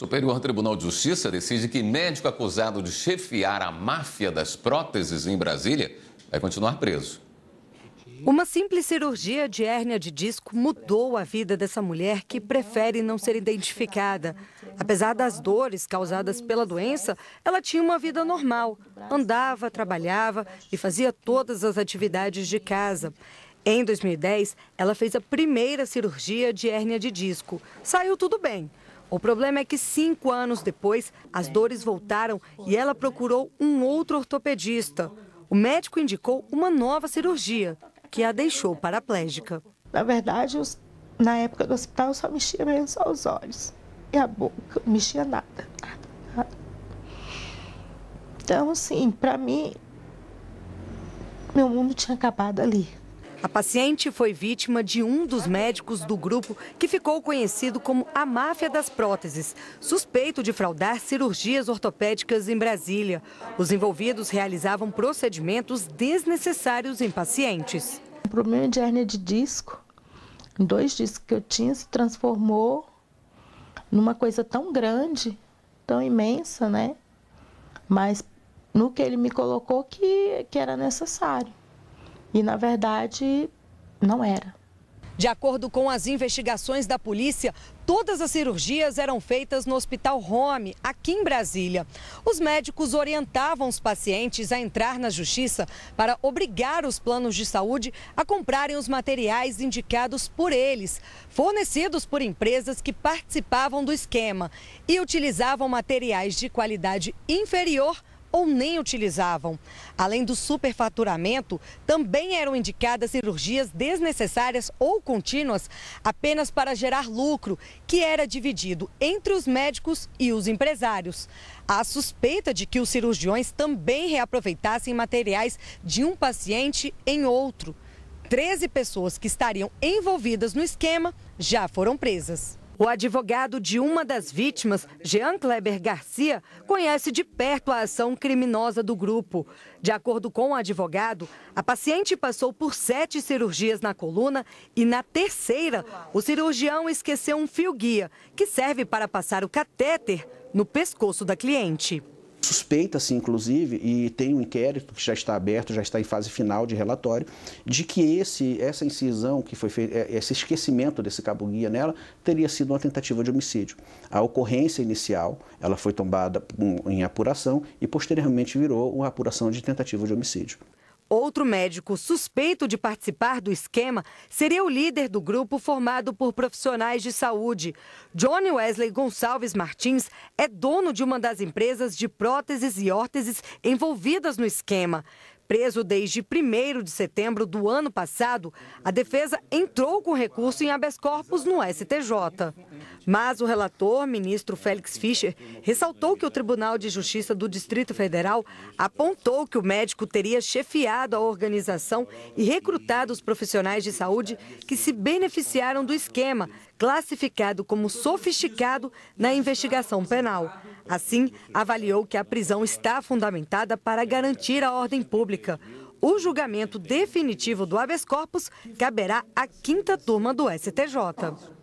Superior Tribunal de Justiça decide que médico acusado de chefiar a máfia das próteses em Brasília vai continuar preso. Uma simples cirurgia de hérnia de disco mudou a vida dessa mulher que prefere não ser identificada. Apesar das dores causadas pela doença, ela tinha uma vida normal. Andava, trabalhava e fazia todas as atividades de casa. Em 2010, ela fez a primeira cirurgia de hérnia de disco. Saiu tudo bem. O problema é que cinco anos depois, as dores voltaram e ela procurou um outro ortopedista. O médico indicou uma nova cirurgia, que a deixou paraplégica. Na verdade, os, na época do hospital, eu só mexia mesmo só os olhos e a boca, não mexia nada, nada, nada. Então, assim, para mim, meu mundo tinha acabado ali. A paciente foi vítima de um dos médicos do grupo que ficou conhecido como a máfia das próteses, suspeito de fraudar cirurgias ortopédicas em Brasília. Os envolvidos realizavam procedimentos desnecessários em pacientes. O problema é de hérnia de disco, em dois discos que eu tinha, se transformou numa coisa tão grande, tão imensa, né? Mas no que ele me colocou que, que era necessário. E na verdade, não era. De acordo com as investigações da polícia, todas as cirurgias eram feitas no Hospital Home, aqui em Brasília. Os médicos orientavam os pacientes a entrar na justiça para obrigar os planos de saúde a comprarem os materiais indicados por eles, fornecidos por empresas que participavam do esquema e utilizavam materiais de qualidade inferior ou nem utilizavam. Além do superfaturamento, também eram indicadas cirurgias desnecessárias ou contínuas apenas para gerar lucro, que era dividido entre os médicos e os empresários. Há suspeita de que os cirurgiões também reaproveitassem materiais de um paciente em outro. 13 pessoas que estariam envolvidas no esquema já foram presas. O advogado de uma das vítimas, Jean Kleber Garcia, conhece de perto a ação criminosa do grupo. De acordo com o advogado, a paciente passou por sete cirurgias na coluna e, na terceira, o cirurgião esqueceu um fio guia, que serve para passar o catéter no pescoço da cliente suspeita-se, assim, inclusive, e tem um inquérito que já está aberto, já está em fase final de relatório, de que esse, essa incisão que foi feita, é, esse esquecimento desse cabo guia nela, teria sido uma tentativa de homicídio. A ocorrência inicial, ela foi tombada em apuração e posteriormente virou uma apuração de tentativa de homicídio. Outro médico suspeito de participar do esquema seria o líder do grupo formado por profissionais de saúde. Johnny Wesley Gonçalves Martins é dono de uma das empresas de próteses e órteses envolvidas no esquema. Preso desde 1 de setembro do ano passado, a defesa entrou com recurso em habeas corpus no STJ. Mas o relator, ministro Félix Fischer, ressaltou que o Tribunal de Justiça do Distrito Federal apontou que o médico teria chefiado a organização e recrutado os profissionais de saúde que se beneficiaram do esquema classificado como sofisticado na investigação penal. Assim, avaliou que a prisão está fundamentada para garantir a ordem pública. O julgamento definitivo do habeas corpus caberá à quinta turma do STJ.